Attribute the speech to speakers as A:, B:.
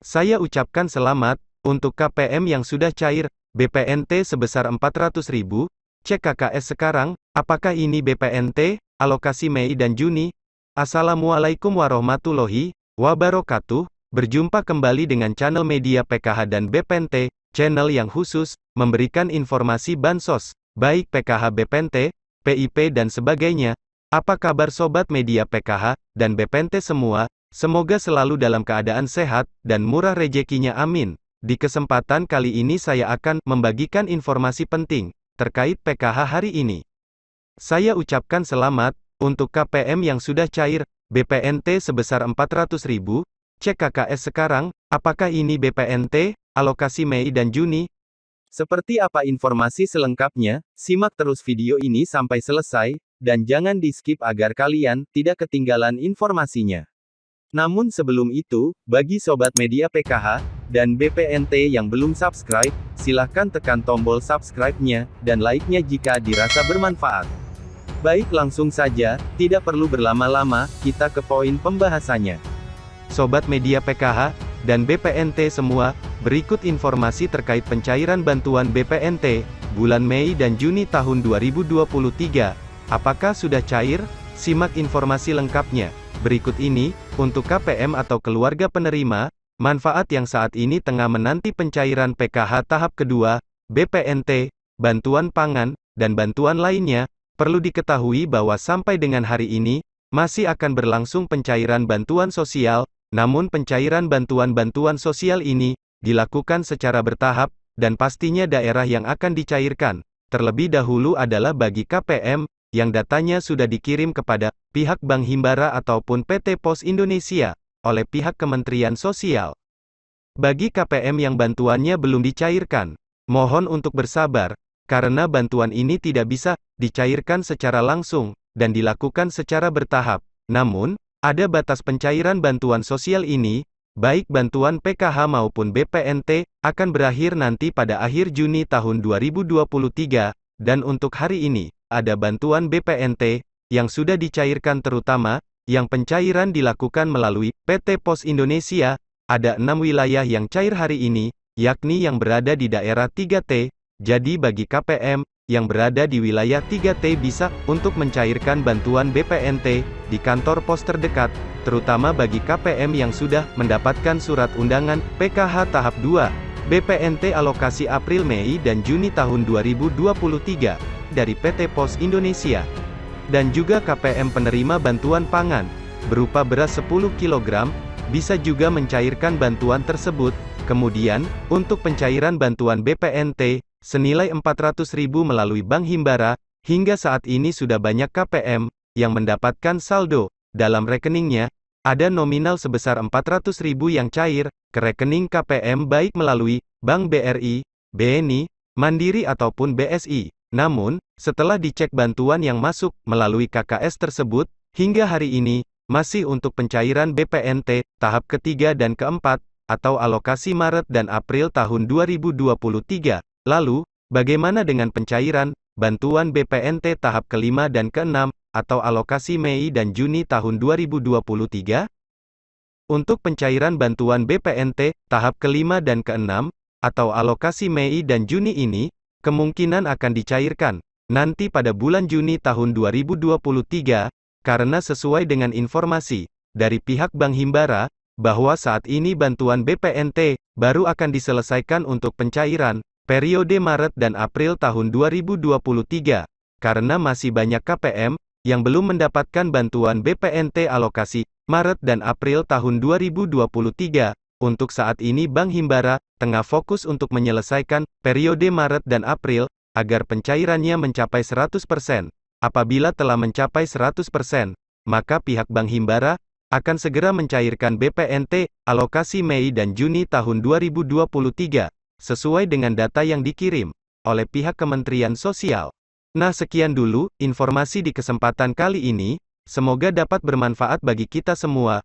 A: Saya ucapkan selamat, untuk KPM yang sudah cair, BPNT sebesar 400 ribu, cek KKS sekarang, apakah ini BPNT, alokasi Mei dan Juni? Assalamualaikum warahmatullahi wabarakatuh, berjumpa kembali dengan channel media PKH dan BPNT, channel yang khusus, memberikan informasi bansos, baik PKH BPNT, PIP dan sebagainya. Apa kabar Sobat Media PKH, dan BPNT semua, Semoga selalu dalam keadaan sehat, dan murah rezekinya amin. Di kesempatan kali ini saya akan membagikan informasi penting, terkait PKH hari ini. Saya ucapkan selamat, untuk KPM yang sudah cair, BPNT sebesar 400 ribu, CKKS sekarang, apakah ini BPNT, alokasi Mei dan Juni? Seperti apa informasi selengkapnya, simak terus video ini sampai selesai, dan jangan di skip agar kalian tidak ketinggalan informasinya. Namun sebelum itu, bagi Sobat Media PKH, dan BPNT yang belum subscribe, silahkan tekan tombol subscribe-nya, dan like-nya jika dirasa bermanfaat. Baik langsung saja, tidak perlu berlama-lama, kita ke poin pembahasannya. Sobat Media PKH, dan BPNT semua, berikut informasi terkait pencairan bantuan BPNT, bulan Mei dan Juni tahun 2023, apakah sudah cair? Simak informasi lengkapnya, berikut ini, untuk KPM atau keluarga penerima, manfaat yang saat ini tengah menanti pencairan PKH tahap kedua, BPNT, bantuan pangan, dan bantuan lainnya, perlu diketahui bahwa sampai dengan hari ini, masih akan berlangsung pencairan bantuan sosial, namun pencairan bantuan-bantuan sosial ini, dilakukan secara bertahap, dan pastinya daerah yang akan dicairkan, terlebih dahulu adalah bagi KPM, yang datanya sudah dikirim kepada pihak Bank Himbara ataupun PT Pos Indonesia oleh pihak Kementerian Sosial. Bagi KPM yang bantuannya belum dicairkan, mohon untuk bersabar, karena bantuan ini tidak bisa dicairkan secara langsung dan dilakukan secara bertahap. Namun, ada batas pencairan bantuan sosial ini, baik bantuan PKH maupun BPNT, akan berakhir nanti pada akhir Juni tahun 2023, dan untuk hari ini, ada bantuan BPNT, yang sudah dicairkan terutama, yang pencairan dilakukan melalui PT Pos Indonesia, ada enam wilayah yang cair hari ini, yakni yang berada di daerah 3T, jadi bagi KPM, yang berada di wilayah 3T bisa, untuk mencairkan bantuan BPNT, di kantor pos terdekat, terutama bagi KPM yang sudah, mendapatkan surat undangan, PKH tahap 2, BPNT alokasi April-Mei dan Juni tahun 2023 dari PT POS Indonesia, dan juga KPM penerima bantuan pangan, berupa beras 10 kg, bisa juga mencairkan bantuan tersebut. Kemudian, untuk pencairan bantuan BPNT, senilai 400.000 melalui Bank Himbara, hingga saat ini sudah banyak KPM, yang mendapatkan saldo, dalam rekeningnya, ada nominal sebesar 400.000 yang cair, ke rekening KPM baik melalui, Bank BRI, BNI, Mandiri ataupun BSI. Namun, setelah dicek bantuan yang masuk melalui KKS tersebut, hingga hari ini, masih untuk pencairan BPNT, tahap ketiga dan keempat, atau alokasi Maret dan April tahun 2023. Lalu, bagaimana dengan pencairan, bantuan BPNT tahap kelima dan keenam, atau alokasi Mei dan Juni tahun 2023? Untuk pencairan bantuan BPNT, tahap kelima dan keenam, atau alokasi Mei dan Juni ini, kemungkinan akan dicairkan nanti pada bulan Juni tahun 2023, karena sesuai dengan informasi dari pihak Bank Himbara, bahwa saat ini bantuan BPNT baru akan diselesaikan untuk pencairan periode Maret dan April tahun 2023, karena masih banyak KPM yang belum mendapatkan bantuan BPNT alokasi Maret dan April tahun 2023, untuk saat ini Bank Himbara tengah fokus untuk menyelesaikan periode Maret dan April agar pencairannya mencapai 100%. Apabila telah mencapai 100%, maka pihak Bank Himbara akan segera mencairkan BPNT alokasi Mei dan Juni tahun 2023 sesuai dengan data yang dikirim oleh pihak Kementerian Sosial. Nah, sekian dulu informasi di kesempatan kali ini. Semoga dapat bermanfaat bagi kita semua.